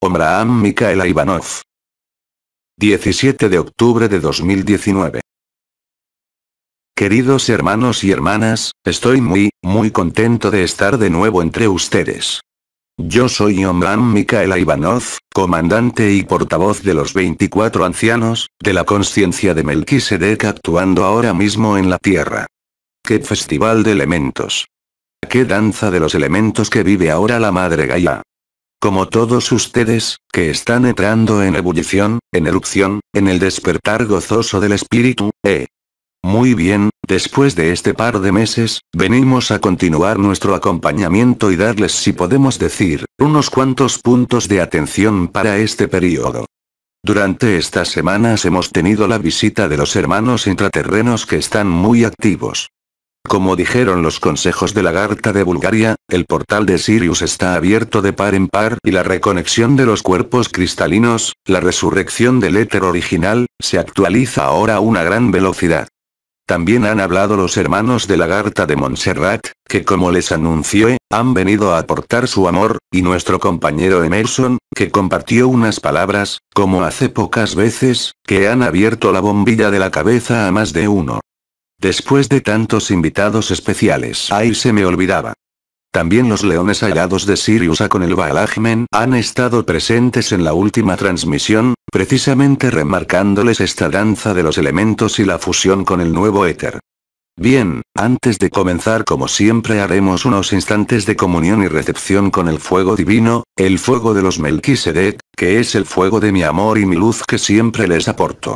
Omraam Mikaela Ivanov. 17 de octubre de 2019. Queridos hermanos y hermanas, estoy muy, muy contento de estar de nuevo entre ustedes. Yo soy Omran Mikaela Ivanov, comandante y portavoz de los 24 ancianos, de la conciencia de Melquisedec actuando ahora mismo en la Tierra. ¡Qué festival de elementos! ¡Qué danza de los elementos que vive ahora la Madre Gaia! Como todos ustedes, que están entrando en ebullición, en erupción, en el despertar gozoso del espíritu, ¿eh? Muy bien, después de este par de meses, venimos a continuar nuestro acompañamiento y darles, si podemos decir, unos cuantos puntos de atención para este periodo. Durante estas semanas hemos tenido la visita de los hermanos intraterrenos que están muy activos. Como dijeron los consejos de la Garta de Bulgaria, el portal de Sirius está abierto de par en par y la reconexión de los cuerpos cristalinos, la resurrección del éter original, se actualiza ahora a una gran velocidad. También han hablado los hermanos de la Garta de Montserrat, que como les anuncié, han venido a aportar su amor, y nuestro compañero Emerson, que compartió unas palabras, como hace pocas veces, que han abierto la bombilla de la cabeza a más de uno. Después de tantos invitados especiales, ahí se me olvidaba. También los leones hallados de Siriusa con el Baalajmen han estado presentes en la última transmisión, precisamente remarcándoles esta danza de los elementos y la fusión con el nuevo éter. Bien, antes de comenzar como siempre haremos unos instantes de comunión y recepción con el fuego divino, el fuego de los Melquisedec, que es el fuego de mi amor y mi luz que siempre les aporto.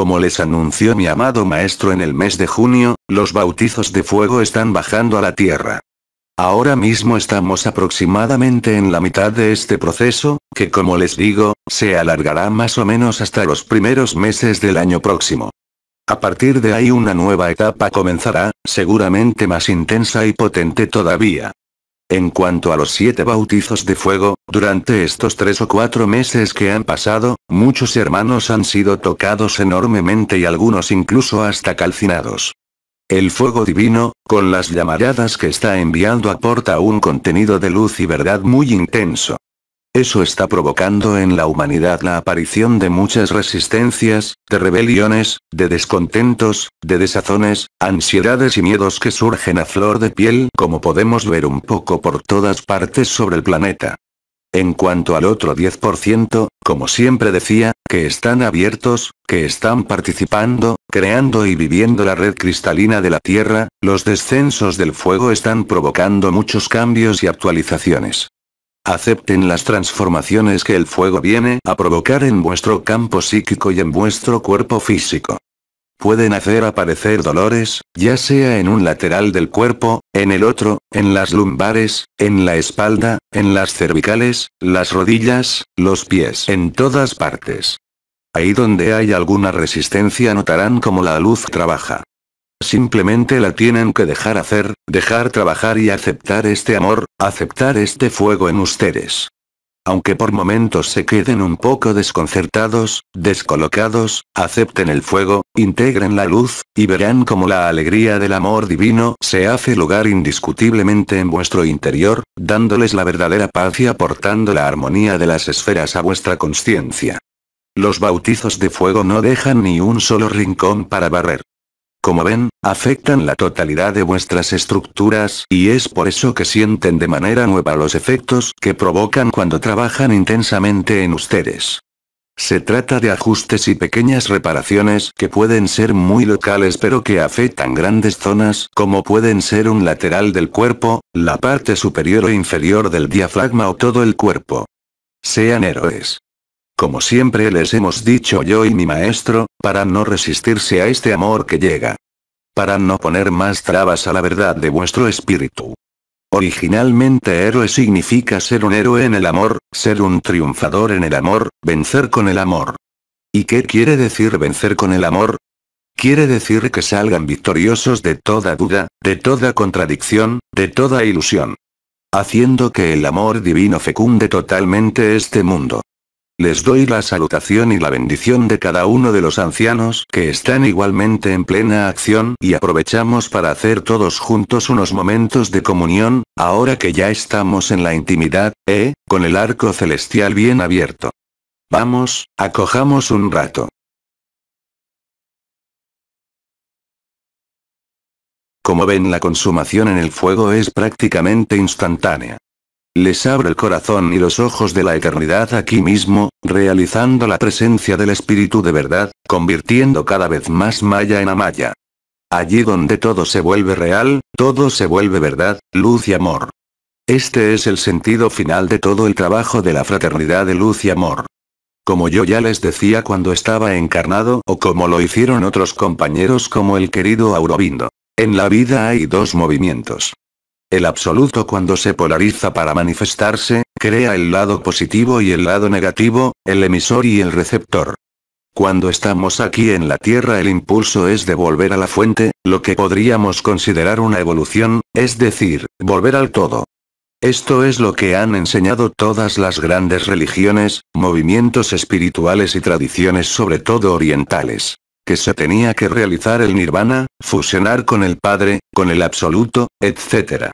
Como les anunció mi amado maestro en el mes de junio, los bautizos de fuego están bajando a la tierra. Ahora mismo estamos aproximadamente en la mitad de este proceso, que como les digo, se alargará más o menos hasta los primeros meses del año próximo. A partir de ahí una nueva etapa comenzará, seguramente más intensa y potente todavía. En cuanto a los siete bautizos de fuego, durante estos tres o cuatro meses que han pasado, muchos hermanos han sido tocados enormemente y algunos incluso hasta calcinados. El fuego divino, con las llamaradas que está enviando aporta un contenido de luz y verdad muy intenso. Eso está provocando en la humanidad la aparición de muchas resistencias, de rebeliones, de descontentos, de desazones, ansiedades y miedos que surgen a flor de piel como podemos ver un poco por todas partes sobre el planeta. En cuanto al otro 10%, como siempre decía, que están abiertos, que están participando, creando y viviendo la red cristalina de la Tierra, los descensos del fuego están provocando muchos cambios y actualizaciones acepten las transformaciones que el fuego viene a provocar en vuestro campo psíquico y en vuestro cuerpo físico. Pueden hacer aparecer dolores, ya sea en un lateral del cuerpo, en el otro, en las lumbares, en la espalda, en las cervicales, las rodillas, los pies, en todas partes. Ahí donde hay alguna resistencia notarán cómo la luz trabaja. Simplemente la tienen que dejar hacer, dejar trabajar y aceptar este amor, aceptar este fuego en ustedes. Aunque por momentos se queden un poco desconcertados, descolocados, acepten el fuego, integren la luz, y verán como la alegría del amor divino se hace lugar indiscutiblemente en vuestro interior, dándoles la verdadera paz y aportando la armonía de las esferas a vuestra conciencia. Los bautizos de fuego no dejan ni un solo rincón para barrer. Como ven, afectan la totalidad de vuestras estructuras y es por eso que sienten de manera nueva los efectos que provocan cuando trabajan intensamente en ustedes. Se trata de ajustes y pequeñas reparaciones que pueden ser muy locales pero que afectan grandes zonas como pueden ser un lateral del cuerpo, la parte superior o inferior del diafragma o todo el cuerpo. Sean héroes. Como siempre les hemos dicho yo y mi maestro, para no resistirse a este amor que llega. Para no poner más trabas a la verdad de vuestro espíritu. Originalmente héroe significa ser un héroe en el amor, ser un triunfador en el amor, vencer con el amor. ¿Y qué quiere decir vencer con el amor? Quiere decir que salgan victoriosos de toda duda, de toda contradicción, de toda ilusión. Haciendo que el amor divino fecunde totalmente este mundo. Les doy la salutación y la bendición de cada uno de los ancianos que están igualmente en plena acción y aprovechamos para hacer todos juntos unos momentos de comunión, ahora que ya estamos en la intimidad, ¿eh? Con el arco celestial bien abierto. Vamos, acojamos un rato. Como ven la consumación en el fuego es prácticamente instantánea. Les abro el corazón y los ojos de la eternidad aquí mismo, realizando la presencia del espíritu de verdad, convirtiendo cada vez más maya en amaya. Allí donde todo se vuelve real, todo se vuelve verdad, luz y amor. Este es el sentido final de todo el trabajo de la fraternidad de luz y amor. Como yo ya les decía cuando estaba encarnado o como lo hicieron otros compañeros como el querido Aurobindo. En la vida hay dos movimientos. El absoluto cuando se polariza para manifestarse, crea el lado positivo y el lado negativo, el emisor y el receptor. Cuando estamos aquí en la Tierra el impulso es de volver a la fuente, lo que podríamos considerar una evolución, es decir, volver al todo. Esto es lo que han enseñado todas las grandes religiones, movimientos espirituales y tradiciones sobre todo orientales que se tenía que realizar el nirvana, fusionar con el Padre, con el Absoluto, etc.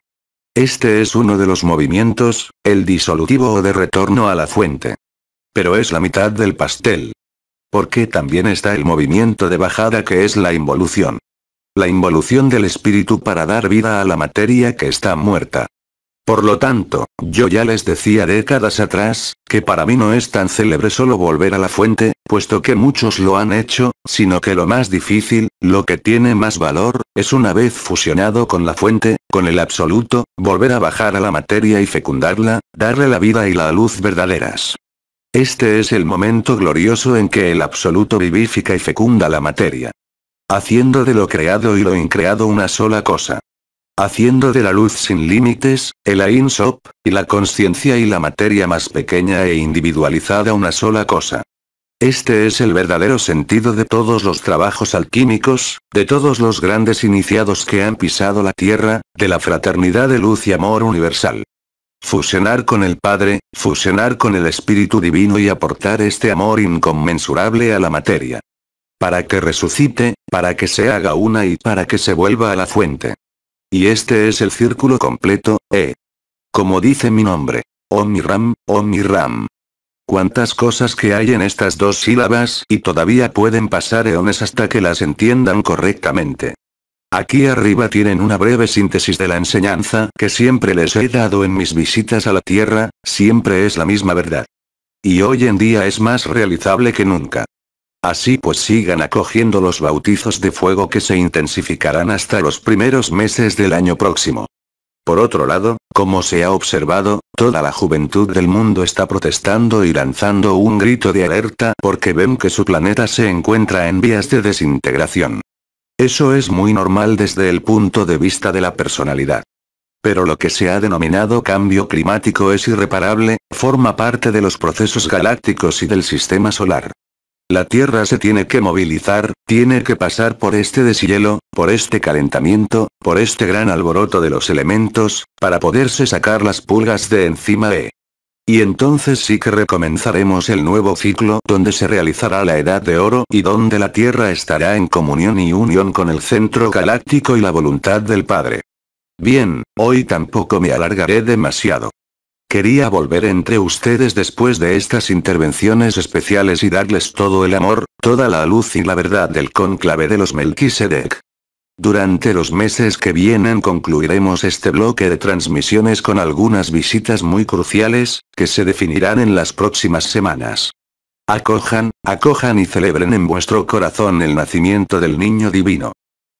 Este es uno de los movimientos, el disolutivo o de retorno a la fuente. Pero es la mitad del pastel. Porque también está el movimiento de bajada que es la involución. La involución del espíritu para dar vida a la materia que está muerta. Por lo tanto, yo ya les decía décadas atrás, que para mí no es tan célebre solo volver a la fuente, puesto que muchos lo han hecho, sino que lo más difícil, lo que tiene más valor, es una vez fusionado con la fuente, con el absoluto, volver a bajar a la materia y fecundarla, darle la vida y la luz verdaderas. Este es el momento glorioso en que el absoluto vivifica y fecunda la materia. Haciendo de lo creado y lo increado una sola cosa haciendo de la luz sin límites, el Ainsop, y la conciencia y la materia más pequeña e individualizada una sola cosa. Este es el verdadero sentido de todos los trabajos alquímicos, de todos los grandes iniciados que han pisado la tierra, de la fraternidad de luz y amor universal. Fusionar con el Padre, fusionar con el Espíritu Divino y aportar este amor inconmensurable a la materia. Para que resucite, para que se haga una y para que se vuelva a la fuente. Y este es el círculo completo, ¿eh? Como dice mi nombre. Omiram, omiram. Cuántas cosas que hay en estas dos sílabas y todavía pueden pasar eones hasta que las entiendan correctamente. Aquí arriba tienen una breve síntesis de la enseñanza que siempre les he dado en mis visitas a la Tierra, siempre es la misma verdad. Y hoy en día es más realizable que nunca. Así pues sigan acogiendo los bautizos de fuego que se intensificarán hasta los primeros meses del año próximo. Por otro lado, como se ha observado, toda la juventud del mundo está protestando y lanzando un grito de alerta porque ven que su planeta se encuentra en vías de desintegración. Eso es muy normal desde el punto de vista de la personalidad. Pero lo que se ha denominado cambio climático es irreparable, forma parte de los procesos galácticos y del sistema solar. La Tierra se tiene que movilizar, tiene que pasar por este deshielo, por este calentamiento, por este gran alboroto de los elementos, para poderse sacar las pulgas de encima de. Y entonces sí que recomenzaremos el nuevo ciclo donde se realizará la Edad de Oro y donde la Tierra estará en comunión y unión con el centro galáctico y la voluntad del Padre. Bien, hoy tampoco me alargaré demasiado. Quería volver entre ustedes después de estas intervenciones especiales y darles todo el amor, toda la luz y la verdad del cónclave de los Melquisedec. Durante los meses que vienen concluiremos este bloque de transmisiones con algunas visitas muy cruciales, que se definirán en las próximas semanas. Acojan, acojan y celebren en vuestro corazón el nacimiento del niño divino.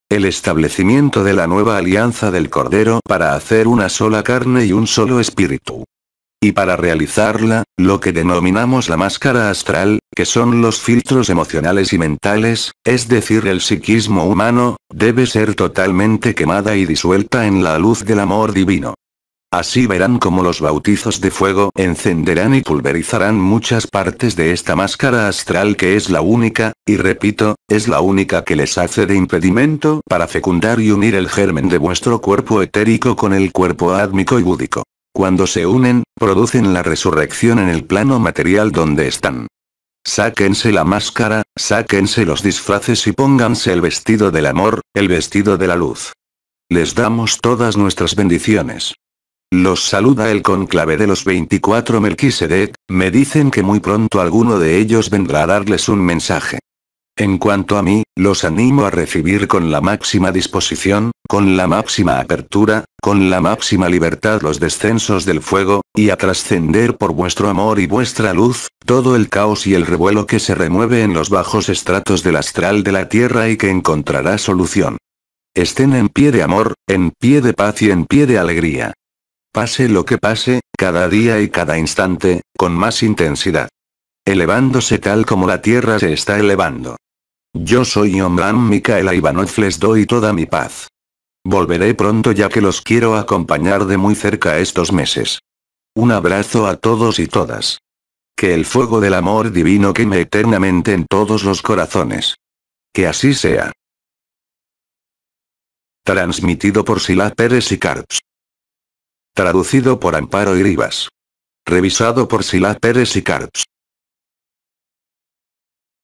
El establecimiento de la nueva alianza del Cordero para hacer una sola carne y un solo espíritu. Y para realizarla, lo que denominamos la máscara astral, que son los filtros emocionales y mentales, es decir, el psiquismo humano, debe ser totalmente quemada y disuelta en la luz del amor divino. Así verán como los bautizos de fuego encenderán y pulverizarán muchas partes de esta máscara astral que es la única, y repito, es la única que les hace de impedimento para fecundar y unir el germen de vuestro cuerpo etérico con el cuerpo ádmico y búdico. Cuando se unen, producen la resurrección en el plano material donde están. Sáquense la máscara, sáquense los disfraces y pónganse el vestido del amor, el vestido de la luz. Les damos todas nuestras bendiciones. Los saluda el conclave de los 24 Melquisedec, me dicen que muy pronto alguno de ellos vendrá a darles un mensaje. En cuanto a mí, los animo a recibir con la máxima disposición, con la máxima apertura, con la máxima libertad los descensos del fuego, y a trascender por vuestro amor y vuestra luz, todo el caos y el revuelo que se remueve en los bajos estratos del astral de la Tierra y que encontrará solución. Estén en pie de amor, en pie de paz y en pie de alegría. Pase lo que pase, cada día y cada instante, con más intensidad. Elevándose tal como la Tierra se está elevando. Yo soy Omran Micaela Ivanov, les doy toda mi paz. Volveré pronto ya que los quiero acompañar de muy cerca estos meses. Un abrazo a todos y todas. Que el fuego del amor divino queme eternamente en todos los corazones. Que así sea. Transmitido por Sila Pérez y Carps. Traducido por Amparo y Rivas. Revisado por Sila Pérez y Carps.